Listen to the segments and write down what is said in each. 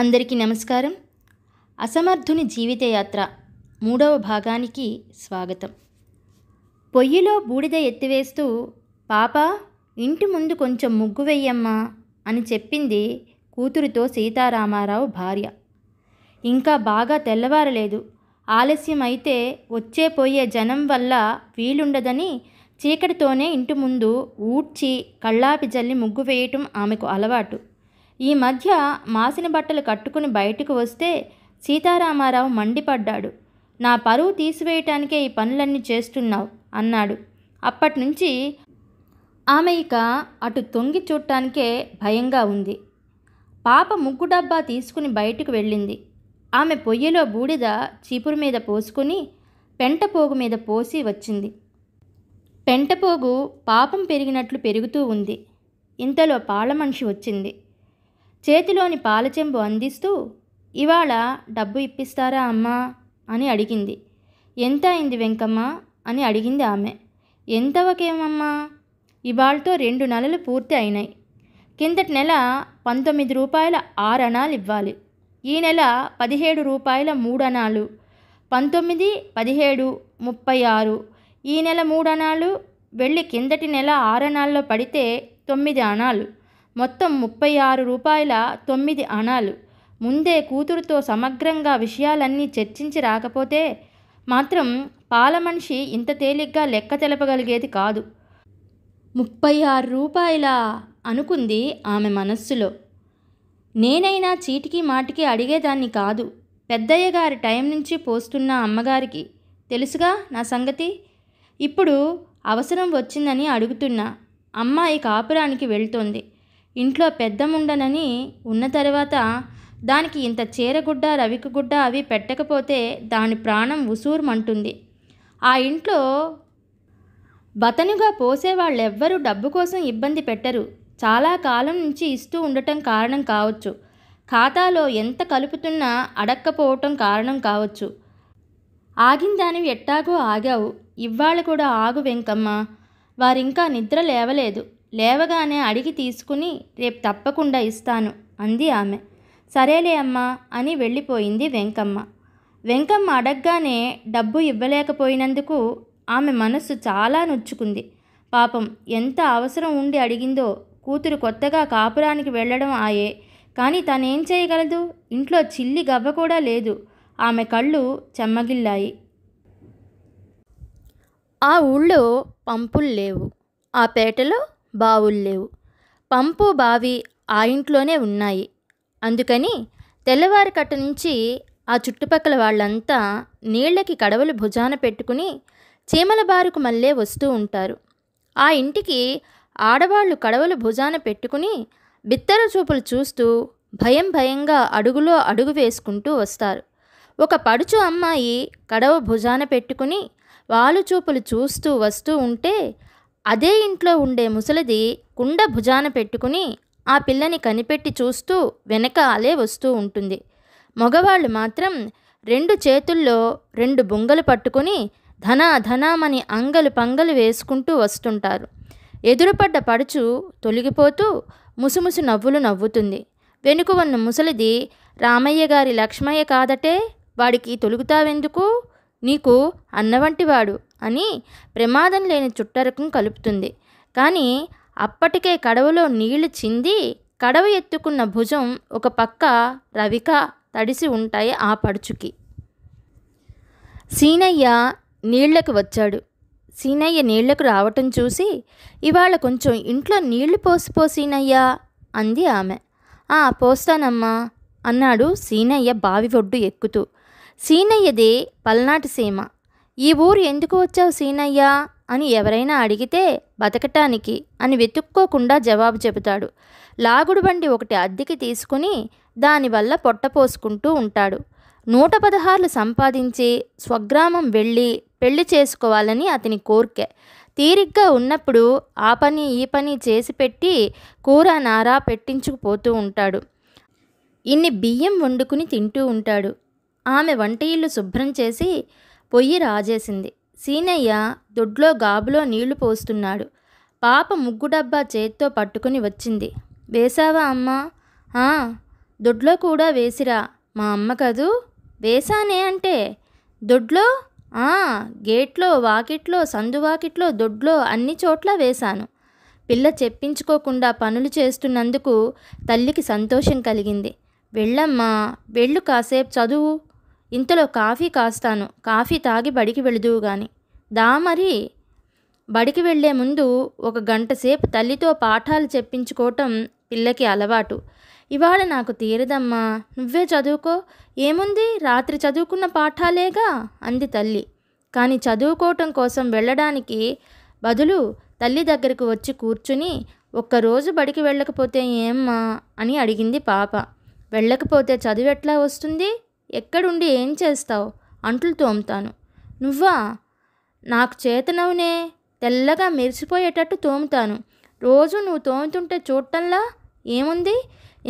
అందరికీ నమస్కారం అసమర్థుని జీవితయాత్ర మూడవ భాగానికి స్వాగతం పొయ్యిలో బూడిద ఎత్తివేస్తూ పాప ఇంటి ముందు కొంచెం ముగ్గు వెయ్యమ్మా అని చెప్పింది కూతురితో సీతారామారావు భార్య ఇంకా బాగా తెల్లవారలేదు ఆలస్యం అయితే వచ్చే పోయే జనం వల్ల వీలుండదని చీకటితోనే ఇంటి ముందు ఊడ్చి కళ్ళాపి జల్లి ముగ్గు వేయటం ఆమెకు అలవాటు ఈ మధ్య మాసిన బట్టలు కట్టుకుని బయటకు వస్తే సీతారామారావు మండిపడ్డాడు నా పరువు తీసివేయటానికే ఈ పనులన్నీ చేస్తున్నావు అన్నాడు అప్పటి నుంచి ఆమె ఇక అటు తొంగి చూడటానికే భయంగా ఉంది పాప ముగ్గు డబ్బా తీసుకుని బయటకు వెళ్ళింది ఆమె పొయ్యిలో బూడిద చీపురు మీద పోసుకుని పెంటపోగు మీద పోసి వచ్చింది పెంటపోగు పాపం పెరిగినట్లు పెరుగుతూ ఉంది ఇంతలో పాల మనిషి వచ్చింది చేతిలోని పాలచెంబు అందిస్తూ ఇవాళ డబ్బు ఇప్పిస్తారా అమ్మా అని అడిగింది ఎంత అయింది వెంకమ్మ అని అడిగింది ఆమె ఎంతవకేమమ్మా ఇవాళతో రెండు నెలలు పూర్తి అయినాయి కిందటి నెల పంతొమ్మిది రూపాయల ఆరు అణాలు ఇవ్వాలి ఈ నెల పదిహేడు రూపాయల మూడు అణాలు పంతొమ్మిది పదిహేడు ముప్పై ఆరు ఈ నెల మూడు అణాలు వెళ్ళి కిందటి నెల ఆరు అణాల్లో పడితే తొమ్మిది అణాలు మొత్తం ముప్పై ఆరు రూపాయల తొమ్మిది అణాలు ముందే కూతురుతో సమగ్రంగా విషయాలన్నీ చర్చించి రాకపోతే మాత్రం మనిషి ఇంత తేలిగ్గా లెక్క తెలపగలిగేది కాదు ముప్పై ఆరు రూపాయల అనుకుంది ఆమె మనస్సులో నేనైనా చీటికి మాటికి అడిగేదాన్ని కాదు పెద్దయ్య గారి టైం నుంచి పోస్తున్న అమ్మగారికి తెలుసుగా నా సంగతి ఇప్పుడు అవసరం వచ్చిందని అడుగుతున్నా అమ్మాయి కాపురానికి వెళ్తోంది ఇంట్లో పెద్దముండనని ఉన్న తర్వాత దానికి ఇంత చీరగుడ్డ రవికగుడ్డ అవి పెట్టకపోతే దాని ప్రాణం ఉసూరుమంటుంది ఆ ఇంట్లో బతనుగా పోసేవాళ్ళెవ్వరూ డబ్బు కోసం ఇబ్బంది పెట్టరు చాలా కాలం నుంచి ఇస్తూ ఉండటం కారణం కావచ్చు ఖాతాలో ఎంత కలుపుతున్నా అడక్కపోవటం కారణం కావచ్చు ఆగిందానివి ఎట్టాగో ఆగావు ఇవాళ కూడా ఆగు వెంకమ్మ వారింకా నిద్ర లేవలేదు లేవగానే అడిగి తీసుకుని రేపు తప్పకుండా ఇస్తాను అంది ఆమె సరేలే అమ్మా అని వెళ్ళిపోయింది వెంకమ్మ వెంకమ్మ అడగ్గానే డబ్బు ఇవ్వలేకపోయినందుకు ఆమె మనస్సు చాలా నొచ్చుకుంది పాపం ఎంత అవసరం ఉండి అడిగిందో కూతురు కొత్తగా కాపురానికి వెళ్ళడం ఆయే కానీ తనేం చేయగలదు ఇంట్లో చిల్లి గవ్వ కూడా లేదు ఆమె కళ్ళు చెమ్మగిల్లాయి ఆ ఊళ్ళో పంపులు లేవు ఆ పేటలో బావులు లేవు పంపు బావి ఆ ఇంట్లోనే ఉన్నాయి అందుకని తెల్లవారి కట్ట నుంచి ఆ చుట్టుపక్కల వాళ్ళంతా నీళ్ళకి కడవలు భుజాన పెట్టుకుని చీమల బారుకు మళ్ళే వస్తూ ఉంటారు ఆ ఇంటికి ఆడవాళ్ళు కడవలు భుజాన పెట్టుకుని బిత్తర చూపులు చూస్తూ భయం భయంగా అడుగులో అడుగు వేసుకుంటూ వస్తారు ఒక పడుచు అమ్మాయి కడవ భుజాన పెట్టుకుని వాలు చూపులు చూస్తూ వస్తూ ఉంటే అదే ఇంట్లో ఉండే ముసలిది కుండ భుజాన పెట్టుకుని ఆ పిల్లని కనిపెట్టి చూస్తూ వెనక అలే వస్తూ ఉంటుంది మగవాళ్ళు మాత్రం రెండు చేతుల్లో రెండు బొంగలు పట్టుకుని ధనా ధనామని అంగలు పంగలు వేసుకుంటూ వస్తుంటారు ఎదురుపడ్డ పడుచు తొలగిపోతూ ముసుముసు నవ్వులు నవ్వుతుంది వెనుక ఉన్న ముసలిది రామయ్య గారి లక్ష్మయ్య కాదటే వాడికి తొలుగుతావెందుకు నీకు అన్నవంటివాడు అని ప్రమాదం లేని చుట్టరకం కలుపుతుంది కానీ అప్పటికే కడవలో నీళ్లు చింది కడవ ఎత్తుకున్న భుజం ఒక పక్క రవిక తడిసి ఉంటాయి ఆ పడుచుకి సీనయ్య నీళ్లకు వచ్చాడు సీనయ్య నీళ్లకు రావటం చూసి ఇవాళ కొంచెం ఇంట్లో నీళ్లు పోసిపో సీనయ్య అంది ఆమె ఆ పోస్తానమ్మా అన్నాడు సీనయ్య బావి ఒడ్డు ఎక్కుతూ సీనయ్యదే పల్నాటి సీమ ఈ ఊరు ఎందుకు వచ్చావు సీనయ్యా అని ఎవరైనా అడిగితే బతకటానికి అని వెతుక్కోకుండా జవాబు చెబుతాడు లాగుడు బండి ఒకటి అద్దెకి తీసుకుని దానివల్ల పొట్ట పోసుకుంటూ ఉంటాడు నూట పదహారులు సంపాదించి స్వగ్రామం వెళ్ళి పెళ్లి చేసుకోవాలని అతని కోరికే తీరిగ్గా ఉన్నప్పుడు ఆ పని ఈ పని చేసి పెట్టి కూర నారా పెట్టించుకుపోతూ ఉంటాడు ఇన్ని బియ్యం వండుకుని తింటూ ఉంటాడు ఆమె వంట ఇల్లు శుభ్రం చేసి పొయ్యి రాజేసింది సీనయ్య దొడ్లో గాబులో నీళ్లు పోస్తున్నాడు పాప ముగ్గు డబ్బా చేత్తో పట్టుకుని వచ్చింది వేసావా అమ్మా దొడ్లో కూడా వేసిరా మా అమ్మ కదూ వేసానే అంటే దొడ్లో గేట్లో వాకిట్లో సందువాకిట్లో దొడ్లో అన్ని చోట్ల వేశాను పిల్ల చెప్పించుకోకుండా పనులు చేస్తున్నందుకు తల్లికి సంతోషం కలిగింది వెళ్ళమ్మా వెళ్ళు కాసేపు చదువు ఇంతలో కాఫీ కాస్తాను కాఫీ తాగి బడికి వెళుదువు గాని దా మరి బడికి వెళ్లే ముందు ఒక గంట సేపు తల్లితో పాఠాలు చెప్పించుకోవటం పిల్లకి అలవాటు ఇవాళ నాకు తీరదమ్మా నువ్వే చదువుకో ఏముంది రాత్రి చదువుకున్న పాఠాలేగా అంది తల్లి కానీ చదువుకోవటం కోసం వెళ్ళడానికి బదులు తల్లి దగ్గరకు వచ్చి కూర్చుని ఒక్కరోజు బడికి వెళ్ళకపోతే ఏమ్మా అని అడిగింది పాప వెళ్ళకపోతే చదువు ఎట్లా వస్తుంది ఎక్కడుండి ఏం చేస్తావు అంటులు తోముతాను నువ్వా నాకు చేతనవునే తెల్లగా మెరిసిపోయేటట్టు తోముతాను రోజు నువ్వు తోముతుంటే చూడటంలా ఏముంది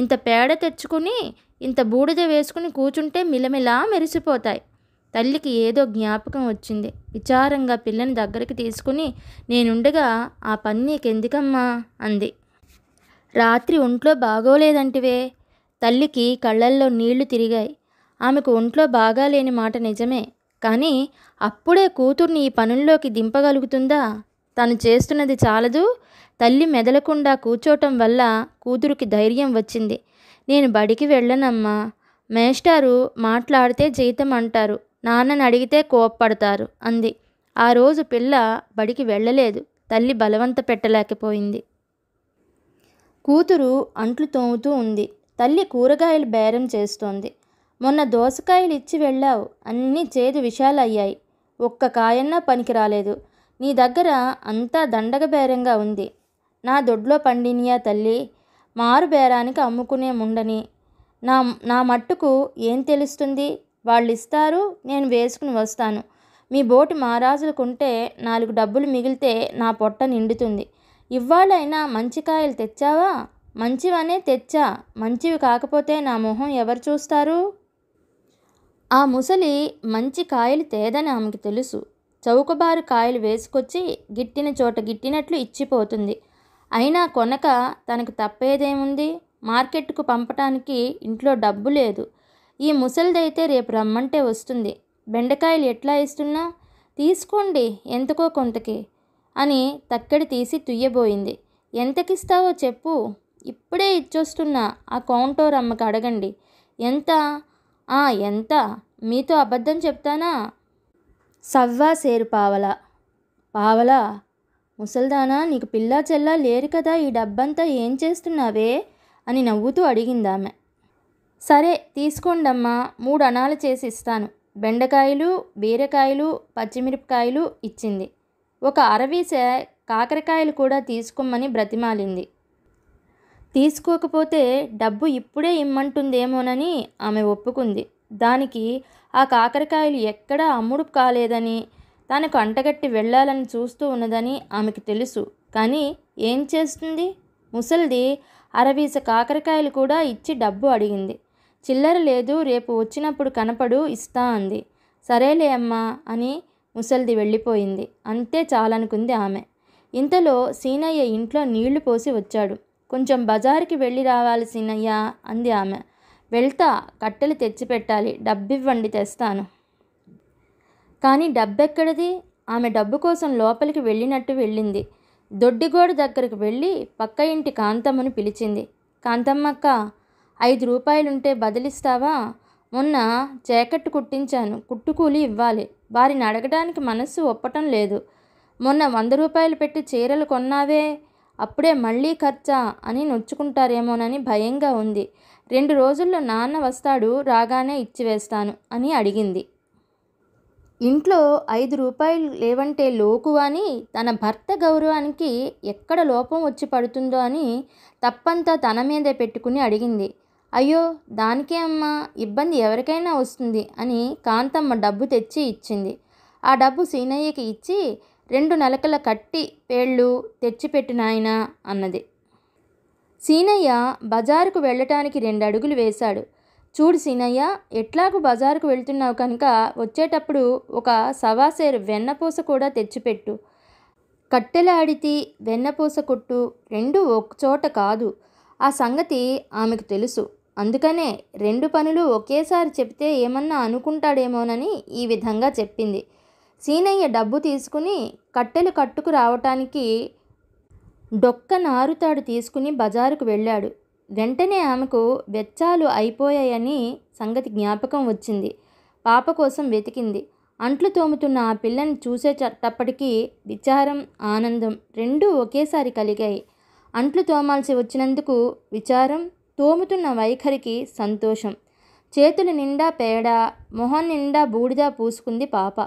ఇంత పేడ తెచ్చుకుని ఇంత బూడిద వేసుకుని కూచుంటే మిలమిలా మెరిసిపోతాయి తల్లికి ఏదో జ్ఞాపకం వచ్చింది విచారంగా పిల్లని దగ్గరికి తీసుకుని నేనుండగా ఆ పని నీకెందుకమ్మా అంది రాత్రి ఒంట్లో బాగోలేదంటివే తల్లికి కళ్ళల్లో నీళ్లు తిరిగాయి ఆమెకు ఒంట్లో బాగాలేని మాట నిజమే కానీ అప్పుడే కూతుర్ని ఈ పనుల్లోకి దింపగలుగుతుందా తను చేస్తున్నది చాలదు తల్లి మెదలకుండా కూర్చోటం వల్ల కూతురికి ధైర్యం వచ్చింది నేను బడికి వెళ్ళనమ్మా మేస్టారు మాట్లాడితే జీతం అంటారు నాన్నని అడిగితే కోప్పడతారు అంది ఆ రోజు పిల్ల బడికి వెళ్ళలేదు తల్లి బలవంత పెట్టలేకపోయింది కూతురు అంట్లు తోముతూ ఉంది తల్లి కూరగాయలు బేరం చేస్తోంది మొన్న దోసకాయలు ఇచ్చి వెళ్ళావు అన్నీ చేదు అయ్యాయి ఒక్క కాయన్నా పనికి రాలేదు నీ దగ్గర అంతా దండగ బేరంగా ఉంది నా దొడ్లో పండినియా తల్లి మారు బేరానికి అమ్ముకునే ముండని నా నా మట్టుకు ఏం తెలుస్తుంది వాళ్ళు ఇస్తారు నేను వేసుకుని వస్తాను మీ బోటు మహారాజులకుంటే నాలుగు డబ్బులు మిగిలితే నా పొట్ట నిండుతుంది ఇవాళైనా మంచి కాయలు తెచ్చావా మంచివనే తెచ్చా మంచివి కాకపోతే నా మొహం ఎవరు చూస్తారు ఆ ముసలి మంచి కాయలు తేదని ఆమెకు తెలుసు చౌకబారు కాయలు వేసుకొచ్చి గిట్టిన చోట గిట్టినట్లు ఇచ్చిపోతుంది అయినా కొనక తనకు తప్పేదేముంది మార్కెట్కు పంపటానికి ఇంట్లో డబ్బు లేదు ఈ ముసలిదైతే రేపు రమ్మంటే వస్తుంది బెండకాయలు ఎట్లా ఇస్తున్నా తీసుకోండి ఎంతకో కొంతకి అని తక్కడి తీసి తుయ్యబోయింది ఎంతకిస్తావో చెప్పు ఇప్పుడే ఇచ్చొస్తున్నా ఆ కౌంటోర్ అమ్మకి అడగండి ఎంత ఎంత మీతో అబద్ధం చెప్తానా సవ్వా సేరు పావలా పావలా ముసల్దానా నీకు పిల్లా చెల్లా లేరు కదా ఈ డబ్బంతా ఏం చేస్తున్నావే అని నవ్వుతూ అడిగిందామె సరే తీసుకోండమ్మా మూడు అనాలు చేసి ఇస్తాను బెండకాయలు బీరకాయలు పచ్చిమిరపకాయలు ఇచ్చింది ఒక అరవీస కాకరకాయలు కూడా తీసుకోమని బ్రతిమాలింది తీసుకోకపోతే డబ్బు ఇప్పుడే ఇమ్మంటుందేమోనని ఆమె ఒప్పుకుంది దానికి ఆ కాకరకాయలు ఎక్కడా అమ్ముడు కాలేదని తనకు అంటగట్టి వెళ్ళాలని చూస్తూ ఉన్నదని ఆమెకు తెలుసు కానీ ఏం చేస్తుంది ముసల్ది అరవీస కాకరకాయలు కూడా ఇచ్చి డబ్బు అడిగింది చిల్లర లేదు రేపు వచ్చినప్పుడు కనపడు ఇస్తా అంది సరేలే అమ్మా అని ముసల్ది వెళ్ళిపోయింది అంతే చాలనుకుంది ఆమె ఇంతలో సీనయ్య ఇంట్లో నీళ్లు పోసి వచ్చాడు కొంచెం బజారుకి వెళ్ళి రావాల్సినయ్యా అంది ఆమె వెళ్తా కట్టెలు తెచ్చిపెట్టాలి డబ్బివ్వండి తెస్తాను కానీ డబ్బెక్కడిది ఆమె డబ్బు కోసం లోపలికి వెళ్ళినట్టు వెళ్ళింది దొడ్డిగోడ దగ్గరకు వెళ్ళి పక్క ఇంటి కాంతమ్మను పిలిచింది కాంతమ్మక్క ఐదు రూపాయలుంటే బదిలిస్తావా మొన్న చేకట్టు కుట్టించాను కుట్టుకూలి ఇవ్వాలి వారిని అడగడానికి మనస్సు ఒప్పటం లేదు మొన్న వంద రూపాయలు పెట్టి చీరలు కొన్నావే అప్పుడే మళ్ళీ ఖర్చా అని నొచ్చుకుంటారేమోనని భయంగా ఉంది రెండు రోజుల్లో నాన్న వస్తాడు రాగానే ఇచ్చివేస్తాను అని అడిగింది ఇంట్లో ఐదు రూపాయలు లేవంటే లోకు అని తన భర్త గౌరవానికి ఎక్కడ లోపం వచ్చి పడుతుందో అని తప్పంతా తన మీదే పెట్టుకుని అడిగింది అయ్యో దానికే అమ్మా ఇబ్బంది ఎవరికైనా వస్తుంది అని కాంతమ్మ డబ్బు తెచ్చి ఇచ్చింది ఆ డబ్బు సీనయ్యకి ఇచ్చి రెండు నలకల కట్టి పేళ్ళు తెచ్చిపెట్టినాయన అన్నది సీనయ్య బజారుకు వెళ్ళటానికి రెండు అడుగులు వేశాడు చూడు సీనయ్య ఎట్లాగూ బజారుకు వెళ్తున్నావు కనుక వచ్చేటప్పుడు ఒక సవాసేర్ వెన్నపూస కూడా తెచ్చిపెట్టు కట్టెలాడితి వెన్నపూస కొట్టు రెండు చోట కాదు ఆ సంగతి ఆమెకు తెలుసు అందుకనే రెండు పనులు ఒకేసారి చెప్తే ఏమన్నా అనుకుంటాడేమోనని ఈ విధంగా చెప్పింది సీనయ్య డబ్బు తీసుకుని కట్టెలు కట్టుకు రావటానికి డొక్క నారుతాడు తీసుకుని బజారుకు వెళ్ళాడు వెంటనే ఆమెకు వెచ్చాలు అయిపోయాయని సంగతి జ్ఞాపకం వచ్చింది పాప కోసం వెతికింది అంట్లు తోముతున్న ఆ పిల్లని చూసేటప్పటికీ విచారం ఆనందం రెండూ ఒకేసారి కలిగాయి అంట్లు తోమాల్సి వచ్చినందుకు విచారం తోముతున్న వైఖరికి సంతోషం చేతులు నిండా పేడ మొహం నిండా బూడిద పూసుకుంది పాప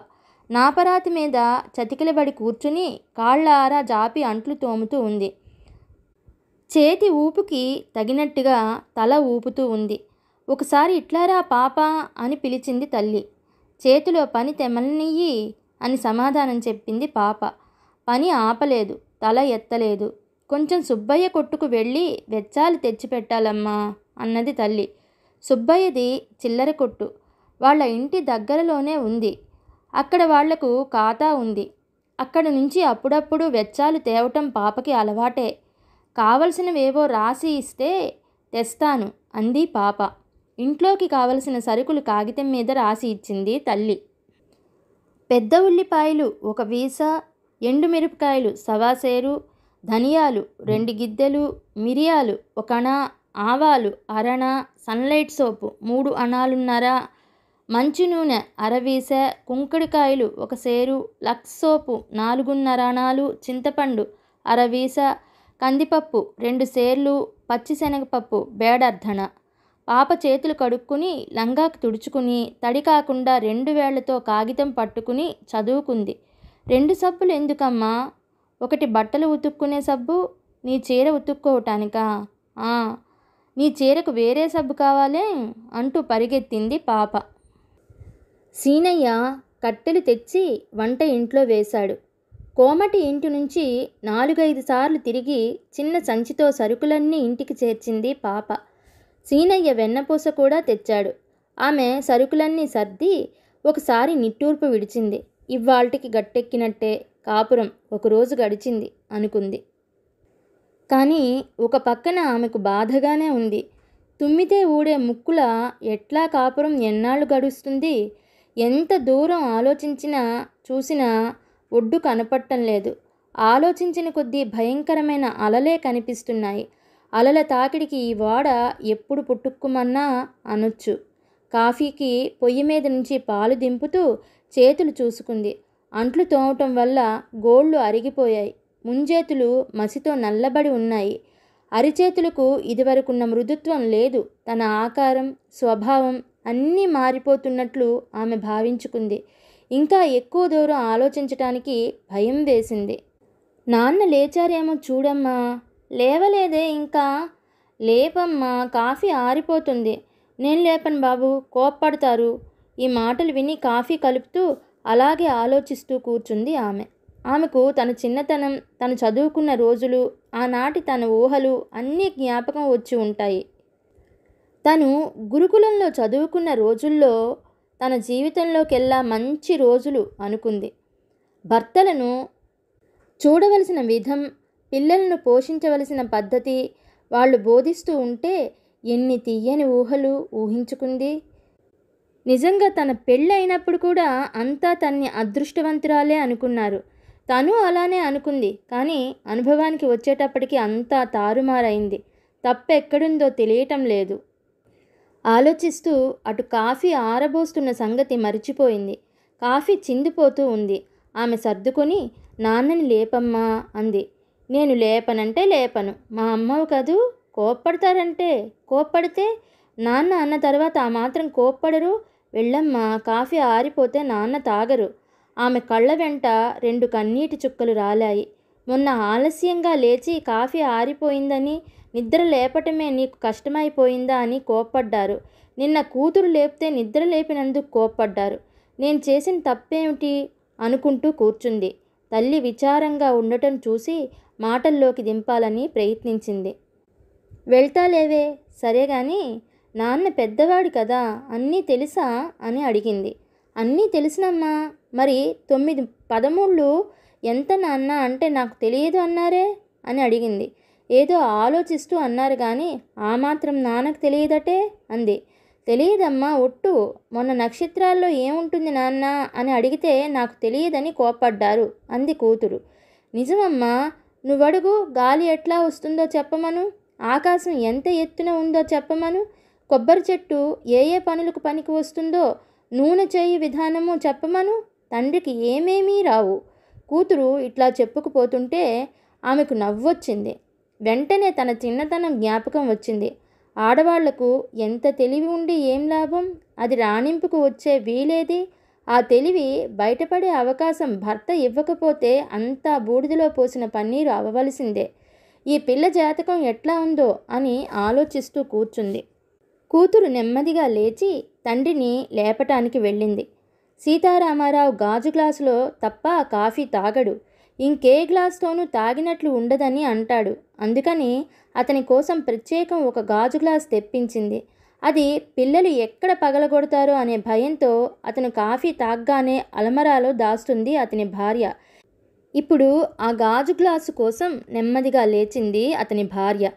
నాపరాతి మీద చతికిలబడి కూర్చుని కాళ్ళారా జాపి అంట్లు తోముతూ ఉంది చేతి ఊపుకి తగినట్టుగా తల ఊపుతూ ఉంది ఒకసారి ఇట్లారా పాప అని పిలిచింది తల్లి చేతిలో పని తెమలనియ్యి అని సమాధానం చెప్పింది పాప పని ఆపలేదు తల ఎత్తలేదు కొంచెం సుబ్బయ్య కొట్టుకు వెళ్ళి వెచ్చాలు తెచ్చిపెట్టాలమ్మా అన్నది తల్లి సుబ్బయ్యది చిల్లర కొట్టు వాళ్ళ ఇంటి దగ్గరలోనే ఉంది అక్కడ వాళ్లకు ఖాతా ఉంది అక్కడ నుంచి అప్పుడప్పుడు వెచ్చాలు తేవటం పాపకి అలవాటే కావలసినవేవో రాసి ఇస్తే తెస్తాను అంది పాప ఇంట్లోకి కావలసిన సరుకులు కాగితం మీద రాసి ఇచ్చింది తల్లి పెద్ద ఉల్లిపాయలు ఒక వీస ఎండుమిరపకాయలు సవాసేరు ధనియాలు రెండు గిద్దెలు మిరియాలు ఒక అణ ఆవాలు అరణ సన్లైట్ సోపు మూడు అణాలున్నారా మంచి నూనె అరవీస కుంకుడుకాయలు ఒక సేరు లక్స్ సోపు నాలుగున్నర అణాలు చింతపండు అరవీస కందిపప్పు రెండు సేర్లు పచ్చిశనగపప్పు బేడర్ధన పాప చేతులు కడుక్కుని లంగాకు తుడుచుకుని తడి కాకుండా రెండు వేళ్లతో కాగితం పట్టుకుని చదువుకుంది రెండు సబ్బులు ఎందుకమ్మా ఒకటి బట్టలు ఉతుక్కునే సబ్బు నీ చీర ఉతుక్కోవటానికా నీ చీరకు వేరే సబ్బు కావాలే అంటూ పరిగెత్తింది పాప సీనయ్య కట్టెలు తెచ్చి వంట ఇంట్లో వేశాడు కోమటి ఇంటి నుంచి నాలుగైదు సార్లు తిరిగి చిన్న సంచితో సరుకులన్నీ ఇంటికి చేర్చింది పాప సీనయ్య వెన్నపూస కూడా తెచ్చాడు ఆమె సరుకులన్నీ సర్ది ఒకసారి నిట్టూర్పు విడిచింది ఇవాల్టికి గట్టెక్కినట్టే కాపురం ఒకరోజు గడిచింది అనుకుంది కానీ ఒక పక్కన ఆమెకు బాధగానే ఉంది తుమ్మితే ఊడే ముక్కుల ఎట్లా కాపురం ఎన్నాళ్ళు గడుస్తుంది ఎంత దూరం ఆలోచించినా చూసినా ఒడ్డు కనపట్టం లేదు ఆలోచించిన కొద్దీ భయంకరమైన అలలే కనిపిస్తున్నాయి అలల తాకిడికి ఈ వాడ ఎప్పుడు పుట్టుక్కుమన్నా అనొచ్చు కాఫీకి పొయ్యి మీద నుంచి పాలు దింపుతూ చేతులు చూసుకుంది అంట్లు తోమటం వల్ల గోళ్ళు అరిగిపోయాయి ముంజేతులు మసితో నల్లబడి ఉన్నాయి అరిచేతులకు ఇదివరకున్న మృదుత్వం లేదు తన ఆకారం స్వభావం అన్నీ మారిపోతున్నట్లు ఆమె భావించుకుంది ఇంకా ఎక్కువ దూరం ఆలోచించటానికి భయం వేసింది నాన్న లేచారేమో చూడమ్మా లేవలేదే ఇంకా లేపమ్మా కాఫీ ఆరిపోతుంది నేను లేపను బాబు కోప్పడతారు ఈ మాటలు విని కాఫీ కలుపుతూ అలాగే ఆలోచిస్తూ కూర్చుంది ఆమె ఆమెకు తన చిన్నతనం తను చదువుకున్న రోజులు ఆనాటి తన ఊహలు అన్నీ జ్ఞాపకం వచ్చి ఉంటాయి తను గురుకులంలో చదువుకున్న రోజుల్లో తన జీవితంలోకెల్లా మంచి రోజులు అనుకుంది భర్తలను చూడవలసిన విధం పిల్లలను పోషించవలసిన పద్ధతి వాళ్ళు బోధిస్తూ ఉంటే ఎన్ని తీయని ఊహలు ఊహించుకుంది నిజంగా తన పెళ్ళి అయినప్పుడు కూడా అంతా తన్ని అదృష్టవంతురాలే అనుకున్నారు తను అలానే అనుకుంది కానీ అనుభవానికి వచ్చేటప్పటికి అంతా తారుమారైంది తప్పెక్కడుందో తెలియటం లేదు ఆలోచిస్తూ అటు కాఫీ ఆరబోస్తున్న సంగతి మరిచిపోయింది కాఫీ చిందిపోతూ ఉంది ఆమె సర్దుకొని నాన్నని లేపమ్మా అంది నేను లేపనంటే లేపను మా అమ్మవు కదూ కోప్పడతారంటే కోప్పడితే నాన్న అన్న తర్వాత ఆ మాత్రం కోప్పడరు వెళ్ళమ్మా కాఫీ ఆరిపోతే నాన్న తాగరు ఆమె కళ్ళ వెంట రెండు కన్నీటి చుక్కలు రాలాయి మొన్న ఆలస్యంగా లేచి కాఫీ ఆరిపోయిందని నిద్ర లేపటమే నీకు కష్టమైపోయిందా అని కోప్పడ్డారు నిన్న కూతురు లేపితే నిద్ర లేపినందుకు కోప్పడ్డారు నేను చేసిన తప్పేమిటి అనుకుంటూ కూర్చుంది తల్లి విచారంగా ఉండటం చూసి మాటల్లోకి దింపాలని ప్రయత్నించింది వెళ్తాలేవే సరే కానీ నాన్న పెద్దవాడు కదా అన్నీ తెలుసా అని అడిగింది అన్నీ తెలిసినమ్మా మరి తొమ్మిది పదమూళ్ళు ఎంత నాన్న అంటే నాకు తెలియదు అన్నారే అని అడిగింది ఏదో ఆలోచిస్తూ అన్నారు కానీ ఆ మాత్రం నాన్నకు తెలియదటే అంది తెలియదమ్మా ఒట్టు మొన్న నక్షత్రాల్లో ఏముంటుంది నాన్న అని అడిగితే నాకు తెలియదని కోప్పడ్డారు అంది కూతురు నిజమమ్మా నువ్వడుగు గాలి ఎట్లా వస్తుందో చెప్పమను ఆకాశం ఎంత ఎత్తున ఉందో చెప్పమను కొబ్బరి చెట్టు ఏ ఏ పనులకు పనికి వస్తుందో నూనె చేయి విధానము చెప్పమను తండ్రికి ఏమేమీ రావు కూతురు ఇట్లా చెప్పుకుపోతుంటే ఆమెకు నవ్వొచ్చింది వెంటనే తన చిన్నతనం జ్ఞాపకం వచ్చింది ఆడవాళ్లకు ఎంత తెలివి ఉండి ఏం లాభం అది రాణింపుకు వచ్చే వీలేది ఆ తెలివి బయటపడే అవకాశం భర్త ఇవ్వకపోతే అంతా బూడిదలో పోసిన పన్నీరు అవ్వవలసిందే ఈ పిల్ల జాతకం ఎట్లా ఉందో అని ఆలోచిస్తూ కూర్చుంది కూతురు నెమ్మదిగా లేచి తండ్రిని లేపటానికి వెళ్ళింది సీతారామారావు గాజు గ్లాసులో తప్ప కాఫీ తాగడు ఇంకే గ్లాస్తోనూ తాగినట్లు ఉండదని అంటాడు అందుకని అతని కోసం ప్రత్యేకం ఒక గాజు గ్లాస్ తెప్పించింది అది పిల్లలు ఎక్కడ పగలగొడతారో అనే భయంతో అతను కాఫీ తాగ్గానే అలమరాలో దాస్తుంది అతని భార్య ఇప్పుడు ఆ గాజు గ్లాసు కోసం నెమ్మదిగా లేచింది అతని భార్య